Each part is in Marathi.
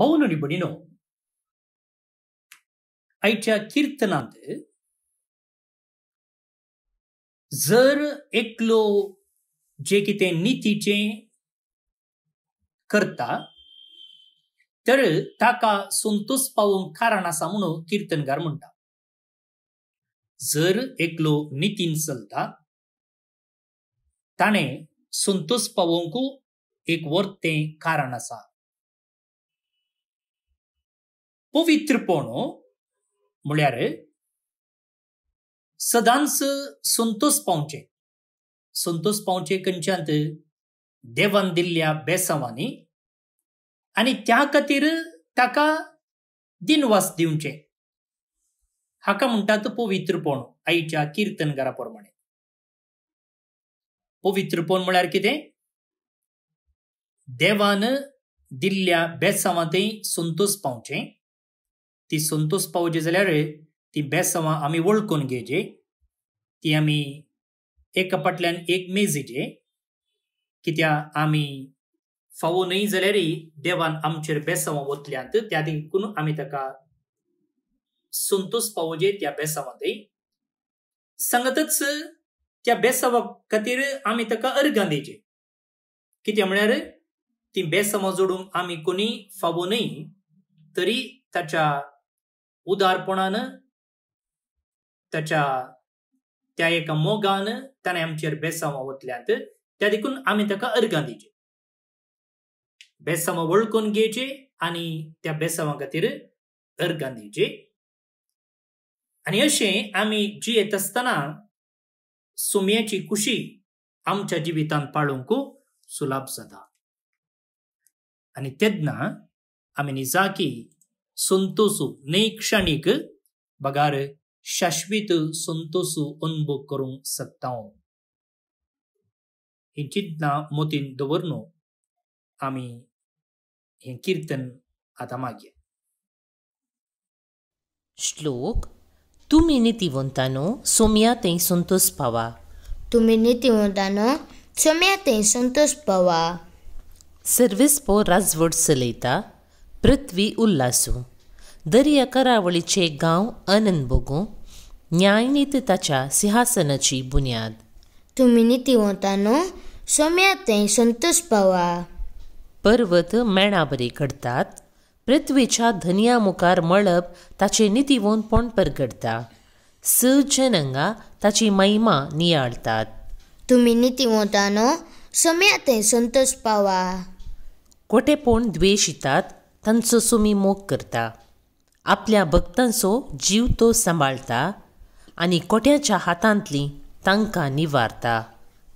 ಬೌನನಿ ಬಡಿನೋ ಐಟ್ಯ ಕೀರ್ತನಾಂತ जर एकलो जे कितें नितीचें करता तर ताका संतोष पावूंक कारण आसा म्हणून किर्तनकार म्हणटा जर एकलो नितीन चलता ताणें संतोष पावोवंकू एक तें कारण आसा போவி திருப்போனோ முளையாரு सदांच ಸಂತೋಷ संतोष संतोश पावचे खंयच्यांत देवान दिल्ल्या बेसांवांनी आनी त्या खातीर ताका दिनवास दिवचे हाका म्हणटात पवित्रपण आईच्या किर्तनकारा प्रमाणे पवित्रपण म्हळ्यार कितें देवान दिल्ल्या बेसांवांतय संतोष पावचें ती संतोष ಪಾವೋಜಿ जाल्यार ती बेसवां आमी वळखून घेजे ती आमी एका फाटल्यान एक मेजिचे कित्या आमी फावो न्हय जाल्यारय देवान आमचेर बेसवां वतल्यांत त्या देखून आमी ताका संतोष पावजे त्या बेसांवांतय सांगतच त्या बेसवा खातीर आमी ताका अर्घां दिजे कितें म्हळ्यार ती बेसवां जोडूंक आमी कोणी फावो न्हय तरी ताच्या उदारपणानं त्याच्या त्या एका मोगान ताणें आमचेर बेसांवां वतल्यात त्या देखून आम्ही ताका अर्गां दिचे बेसामा वळखून घेचे आणि त्या बेसामा खातीर अर्गां आणि आनी आम्ही आमी जियेत आसतना सुम्याची खुशी आमच्या जिवितांत पाळूंक सुलाभ जाता आणि तेदना आम्ही निजाकी सुंतुसु नैक्षणिक बगार शाश्वित सुंतुसु उन्बु करूं सकता हूं ही चिंतना मोतीन दवरनो आम्ही हे कीर्तन आता मागे श्लोक तुम्ही नीतिवंतानो सोम्या ते संतोष पावा तुम्ही नीतिवंतानो सोम्या ते संतोष पावा सर्विस पो राजवट चलयता पृथ्वी उल्लासू दर्या करावळीचे गाव आनंद न्यायनीत ताच्या सिंहासनाची बुन्याद तुम्ही सोम्या ते संतोष पावा पर्वत मेणाबरी घडतात पृथ्वीच्या धनिया मुखार मळप ताचे पण परगडता स जनंगा ताची महिमा नियाळतात तुम्ही सोम्या ते संतोष पावा कोटेपण द्वेष येतात तांचो सुमी मोग करता आपल्या भक्तांचो जीव तो सांबाळटा आनी कोट्याच्या हातांतली तांकां निवारता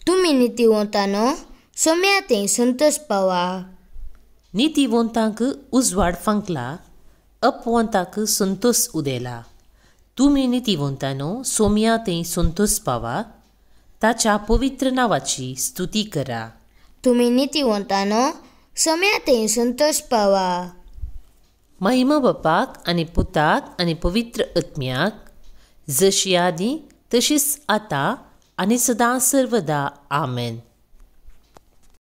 तुमी नितीवंतानो सोम्या ते संतोष पावा नितीवंतांक उजवाड फांकला अपवंताक संतोष उदेला तुमी नितीवंतानो सोम्या ते संतोष पावा ताच्या पवित्र नावाची स्तुती करा तुम्ही नितीवंतानो सोम्या ते संतोष पावा महिमा बापाक आनी पुताक आनी पवित्र आत्म्याक जशी आदी तशीच आतां आनी सदां सर्वदा आमेन